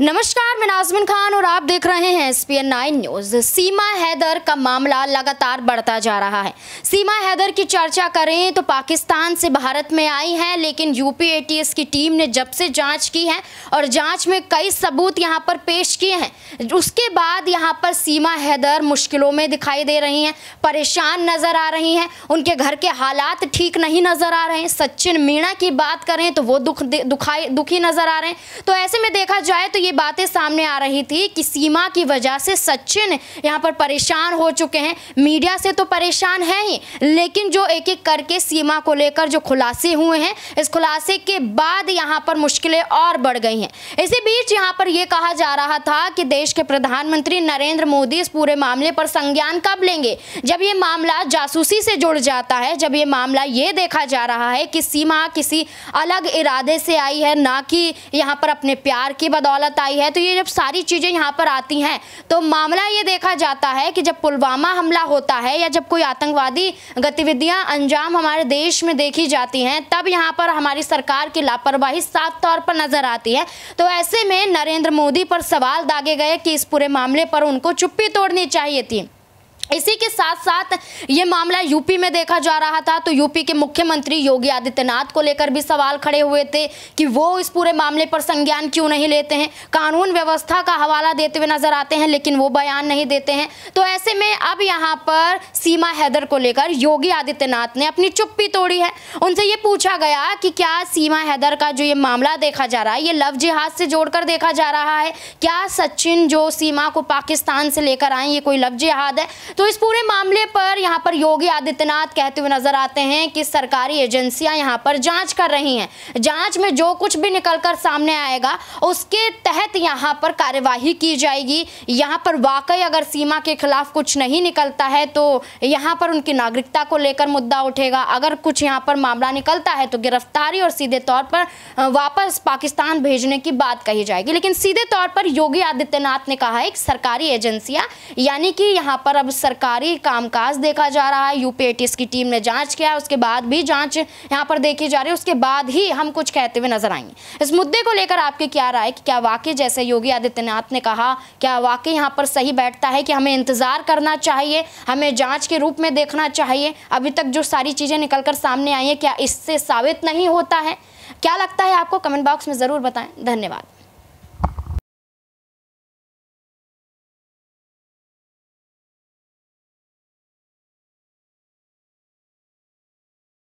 नमस्कार मैं नाजमिन खान और आप देख रहे हैं S P N nine news Seema Haider का मामला लगातार बढ़ता जा रहा है सीमा हैदर की चर्चा करें तो पाकिस्तान से भारत में आई हैं लेकिन यूपीएटीएस की टीम ने जब से जांच की है और जांच में कई सबूत यहां पर पेश किए हैं उसके बाद यहां पर सीमा हैदर मुश्किलों में दिखाई दे रही हैं परेशान नज़र आ रही हैं उनके घर के हालात ठीक नहीं नज़र आ रहे हैं सचिन मीणा की बात करें तो वो दुख दुखाई दुखी नज़र आ रहे हैं तो ऐसे में देखा जाए तो ये बातें सामने आ रही थी कि सीमा की वजह से सचिन यहाँ पर परेशान हो चुके हैं मीडिया से तो परेशान है ही लेकिन जो एक एक करके सीमा को लेकर जो खुलासे हुए हैं इस खुलासे के बाद यहाँ पर मुश्किलें और बढ़ गई हैं इसी बीच यहाँ पर यह कहा जा रहा था कि देश के प्रधानमंत्री नरेंद्र मोदी इस पूरे मामले पर संज्ञान कब लेंगे जब ये मामला जासूसी से जुड़ जाता है जब ये मामला ये देखा जा रहा है कि सीमा किसी अलग इरादे से आई है ना कि यहाँ पर अपने प्यार की बदौलत बताई है तो ये जब सारी चीज़ें यहाँ पर आती हैं तो मामला ये देखा जाता है कि जब पुलवामा हमला होता है या जब कोई आतंकवादी गतिविधियाँ अंजाम हमारे देश में देखी जाती हैं तब यहाँ पर हमारी सरकार की लापरवाही साफ तौर पर नजर आती है तो ऐसे में नरेंद्र मोदी पर सवाल दागे गए कि इस पूरे मामले पर उनको चुप्पी तोड़नी चाहिए थी इसी के साथ साथ ये मामला यूपी में देखा जा रहा था तो यूपी के मुख्यमंत्री योगी आदित्यनाथ को लेकर भी सवाल खड़े हुए थे कि वो इस पूरे मामले पर संज्ञान क्यों नहीं लेते हैं कानून व्यवस्था का हवाला देते हुए नजर आते हैं लेकिन वो बयान नहीं देते हैं तो ऐसे में अब यहाँ पर सीमा हैदर को लेकर योगी आदित्यनाथ ने अपनी चुप्पी तोड़ी है उनसे ये पूछा गया कि क्या सीमा हैदर का जो ये मामला देखा जा रहा है ये लव जिहाज से जोड़कर देखा जा रहा है क्या सचिन जो सीमा को पाकिस्तान से लेकर आए ये कोई लव जिहाद है तो इस पूरे मामले पर यहाँ पर योगी आदित्यनाथ कहते हुए नजर आते हैं कि सरकारी एजेंसियां यहाँ पर जांच कर रही हैं जांच में जो कुछ भी निकलकर सामने आएगा उसके तहत यहाँ पर कार्यवाही की जाएगी यहाँ पर वाकई अगर सीमा के खिलाफ कुछ नहीं निकलता है तो यहाँ पर उनकी नागरिकता को लेकर मुद्दा उठेगा अगर कुछ यहाँ पर मामला निकलता है तो गिरफ्तारी और सीधे तौर पर वापस पाकिस्तान भेजने की बात कही जाएगी लेकिन सीधे तौर पर योगी आदित्यनाथ ने कहा है कि सरकारी एजेंसियां यानी कि यहाँ पर अब सर सरकारी कामकाज देखा जा रहा है यूपीएटीएस की टीम ने जांच किया उसके बाद भी जांच यहां पर देखी जा रही है उसके बाद ही हम कुछ कहते हुए नजर आएंगे इस मुद्दे को लेकर आपके क्या राय कि क्या वाकई जैसे योगी आदित्यनाथ ने कहा क्या वाकई यहाँ पर सही बैठता है कि हमें इंतजार करना चाहिए हमें जाँच के रूप में देखना चाहिए अभी तक जो सारी चीज़ें निकल कर सामने आई है क्या इससे साबित नहीं होता है क्या लगता है आपको कमेंट बॉक्स में ज़रूर बताएं धन्यवाद